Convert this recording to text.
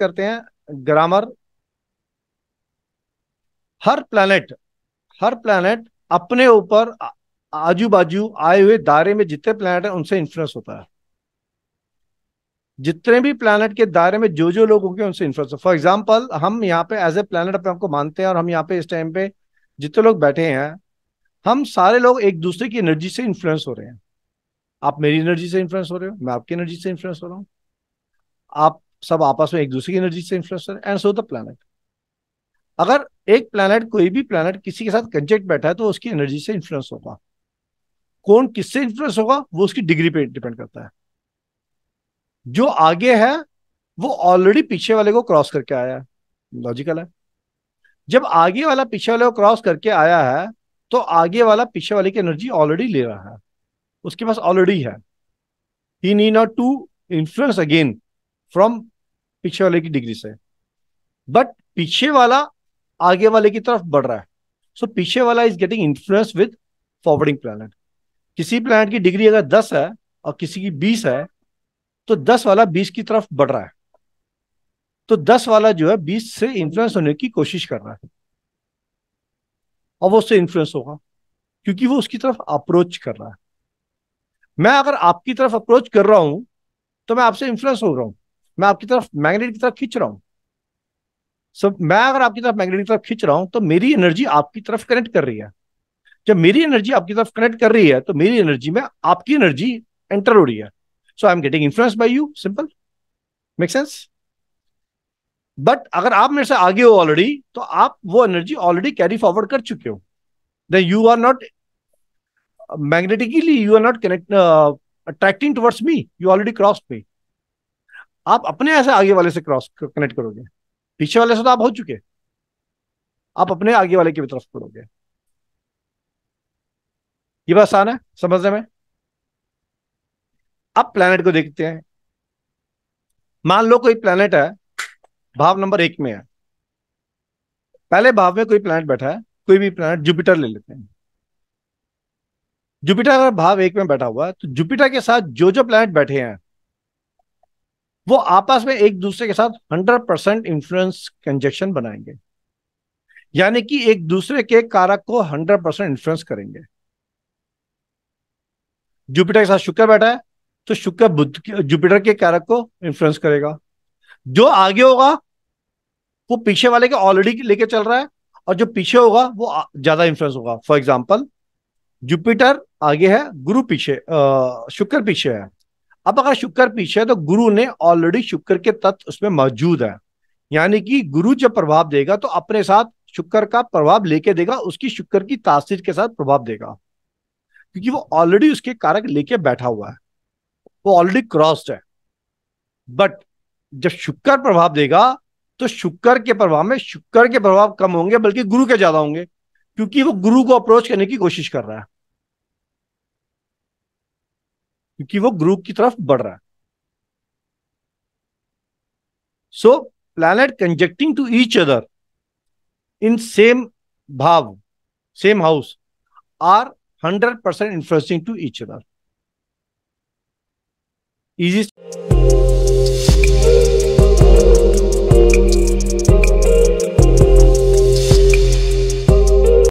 करते हैं ग्रामर हर प्लैनेट हर प्लैनेट अपने ऊपर आजू बाजू आए हुए दायरे में जितने प्लैनेट है उनसे इन्फ्लुएंस होता है जितने भी प्लैनेट के दायरे में जो जो लोग होंगे उनसे इन्फ्लुएंस फॉर एग्जाम्पल हम यहाँ पे एज ए प्लानट अपने आपको मानते हैं और हम यहाँ पे इस टाइम पे जितने लोग बैठे हैं हम सारे लोग एक दूसरे की एनर्जी से इन्फ्लुएंस हो रहे हैं आप मेरी एनर्जी से इन्फ्लुएंस हो रहे हो मैं आपकी एनर्जी से इन्फ्लुएंस हो रहा हूँ आप सब आपस में एक दूसरे की एनर्जी से influence and so the planet अगर एक प्लैनेट कोई भी प्लैनेट किसी के साथ कंजेक्ट बैठा है तो उसकी एनर्जी से इन्फ्लुएंस होगा कौन किससे इन्फ्लुएंस होगा वो उसकी डिग्री पे डिपेंड करता है जो आगे है वो ऑलरेडी पीछे वाले को क्रॉस करके आया है लॉजिकल है जब आगे वाला पीछे वाले को क्रॉस करके आया है तो आगे वाला पीछे वाले की एनर्जी ऑलरेडी ले रहा है उसके पास ऑलरेडी है ही need not to influence again from पीछे वाले की डिग्री से बट पीछे वाला आगे वाले की तरफ बढ़ रहा है सो so, पीछे वाला is getting influence with forwarding planet किसी प्लानट की डिग्री अगर दस है और किसी की बीस है तो दस वाला बीस की तरफ बढ़ रहा है तो दस वाला जो है बीस से इन्फ्लुएंस होने की कोशिश कर रहा है और वो उससे इन्फ्लुएंस होगा क्योंकि वो उसकी तरफ अप्रोच कर रहा है मैं अगर आपकी तरफ अप्रोच कर रहा हूं तो मैं आपसे इन्फ्लुएंस हो रहा हूं मैं आपकी तरफ मैग्नेट की तरफ खींच रहा हूं सो so, मैं अगर आपकी तरफ मैग्नेट की तरफ खींच रहा हूं तो मेरी एनर्जी आपकी तरफ कनेक्ट कर रही है जब मेरी एनर्जी आपकी तरफ कनेक्ट कर रही है तो मेरी एनर्जी में आपकी एनर्जी एंटर हो रही है so I am getting influence by you simple make sense but अगर आप मेरे से आगे हो ऑलरेडी तो आप वो एनर्जी ऑलरेडी कैरी फॉरवर्ड कर चुके हो then you are not magnetically you are not connect attracting towards me you already cross me आप अपने ऐसे आगे वाले से क्रॉस कनेक्ट करोगे पीछे वाले से तो आप हो चुके आप अपने आगे वाले की तरफ करोगे ये बात आसान है समझने में अब प्लेनेट को देखते हैं मान लो कोई प्लेनेट है भाव नंबर एक में है पहले भाव में कोई प्लेनेट बैठा है कोई भी प्लेनेट जुपिटर ले लेते हैं जुपिटर अगर भाव एक में बैठा हुआ है तो जुपिटर के साथ जो जो प्लेनेट बैठे हैं वो आपस में एक दूसरे के साथ 100 परसेंट इंफ्लुएंस कंजेक्शन बनाएंगे यानी कि एक दूसरे के कारक को 100 परसेंट इंफ्लुएंस करेंगे जुपिटर के साथ शुक्र बैठा है तो शुक्र बुद्ध जुपिटर के कारक को इंफ्लुएंस करेगा जो आगे होगा वो पीछे वाले के ऑलरेडी लेके चल रहा है और जो पीछे होगा वो ज्यादा इंफ्लुएंस होगा फॉर एग्जाम्पल जुपिटर आगे है गुरु पीछे शुक्र पीछे है अब अगर शुक्र पीछे है तो गुरु ने ऑलरेडी शुक्र के तत्व उसमें मौजूद है यानी कि गुरु जब प्रभाव देगा तो अपने साथ शुक्र का प्रभाव लेके देगा उसकी शुक्र की तासीर के साथ प्रभाव देगा क्योंकि वो ऑलरेडी उसके कारक लेके बैठा हुआ है वो ऑलरेडी क्रॉस्ड है बट जब शुक्र प्रभाव देगा तो शुक्र के प्रभाव में शुक्र के प्रभाव कम होंगे बल्कि गुरु के ज्यादा होंगे क्योंकि वो गुरु को अप्रोच करने की कोशिश कर रहा है कि वो ग्रुप की तरफ बढ़ रहा है so planet connecting to each other in same भाव same house are hundred percent influencing to each other easy